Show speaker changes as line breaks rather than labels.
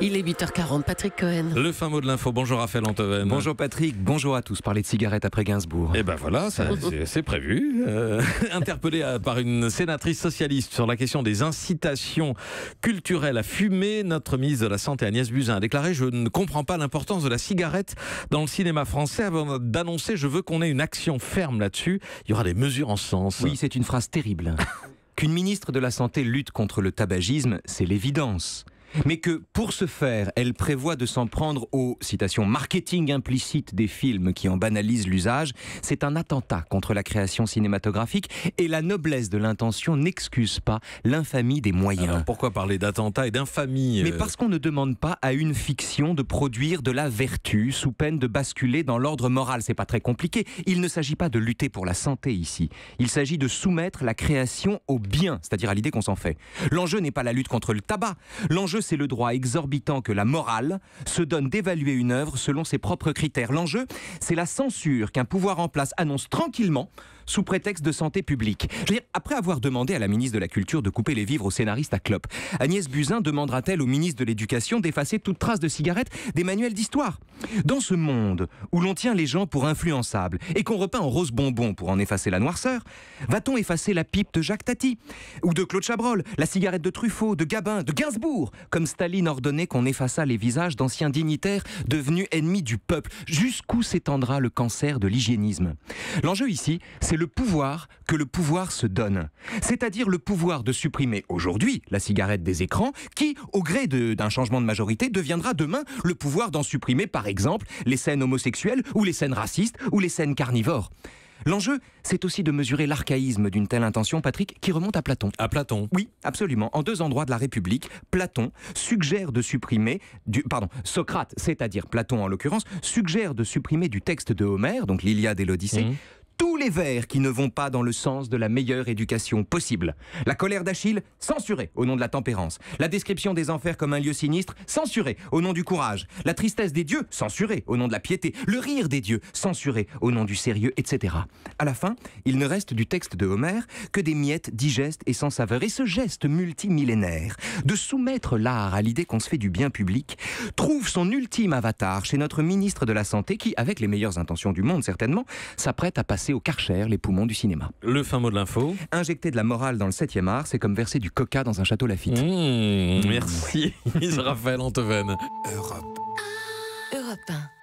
Il est 8h40, Patrick Cohen. Le fin mot de l'info. Bonjour Raphaël Antoven. Bonjour Patrick, bonjour à tous. Parler de cigarettes après Gainsbourg. Et eh ben voilà, euh. c'est prévu. Euh, interpellé euh, par une sénatrice socialiste sur la question des incitations culturelles à fumer, notre ministre de la Santé Agnès Buzyn a déclaré Je ne comprends pas l'importance de la cigarette dans le cinéma français avant d'annoncer Je veux qu'on ait une action ferme
là-dessus. Il y aura des mesures en sens. Oui, c'est une phrase terrible. Qu'une ministre de la Santé lutte contre le tabagisme, c'est l'évidence mais que pour ce faire, elle prévoit de s'en prendre aux citations « marketing implicite des films qui en banalisent l'usage, c'est un attentat contre la création cinématographique et la noblesse de l'intention n'excuse pas l'infamie des moyens.
pourquoi parler d'attentat et d'infamie Mais euh
parce qu'on ne demande pas à une fiction de produire de la vertu sous peine de basculer dans l'ordre moral, c'est pas très compliqué. Il ne s'agit pas de lutter pour la santé ici. Il s'agit de soumettre la création au bien, c'est-à-dire à, à l'idée qu'on s'en fait. L'enjeu n'est pas la lutte contre le tabac. L'enjeu c'est le droit exorbitant que la morale se donne d'évaluer une œuvre selon ses propres critères. L'enjeu, c'est la censure qu'un pouvoir en place annonce tranquillement sous prétexte de santé publique. après avoir demandé à la ministre de la Culture de couper les vivres aux scénaristes à Clope, Agnès Buzyn demandera-t-elle au ministre de l'Éducation d'effacer toute trace de cigarette des manuels d'histoire dans ce monde où l'on tient les gens pour influençables et qu'on repeint en rose bonbon pour en effacer la noirceur, va-t-on effacer la pipe de Jacques Tati ou de Claude Chabrol, la cigarette de Truffaut, de Gabin, de Gainsbourg, comme Staline ordonnait qu'on effaçât les visages d'anciens dignitaires devenus ennemis du peuple Jusqu'où s'étendra le cancer de l'hygiénisme L'enjeu ici, c'est le pouvoir que le pouvoir se donne, c'est-à-dire le pouvoir de supprimer aujourd'hui la cigarette des écrans, qui, au gré d'un changement de majorité, deviendra demain le pouvoir d'en supprimer par exemple les scènes homosexuelles ou les scènes racistes ou les scènes carnivores. L'enjeu, c'est aussi de mesurer l'archaïsme d'une telle intention, Patrick, qui remonte à Platon. À Platon Oui, absolument. En deux endroits de la République, Platon suggère de supprimer du. Pardon, Socrate, c'est-à-dire Platon en l'occurrence, suggère de supprimer du texte de Homère, donc l'Iliade et l'Odyssée, mmh tous les vers qui ne vont pas dans le sens de la meilleure éducation possible. La colère d'Achille, censurée au nom de la tempérance. La description des enfers comme un lieu sinistre, censurée au nom du courage. La tristesse des dieux, censurée au nom de la piété. Le rire des dieux, censuré au nom du sérieux, etc. À la fin, il ne reste du texte de Homère que des miettes digestes et sans saveur. Et ce geste multimillénaire de soumettre l'art à l'idée qu'on se fait du bien public trouve son ultime avatar chez notre ministre de la Santé qui, avec les meilleures intentions du monde certainement, s'apprête à passer au Karcher les poumons du cinéma. Le fin mot de l'info. Injecter de la morale dans le 7e art, c'est comme verser du coca dans un château Lafitte. Mmh, mmh. Merci, merci, Raphaël Anteven. Europe. Europe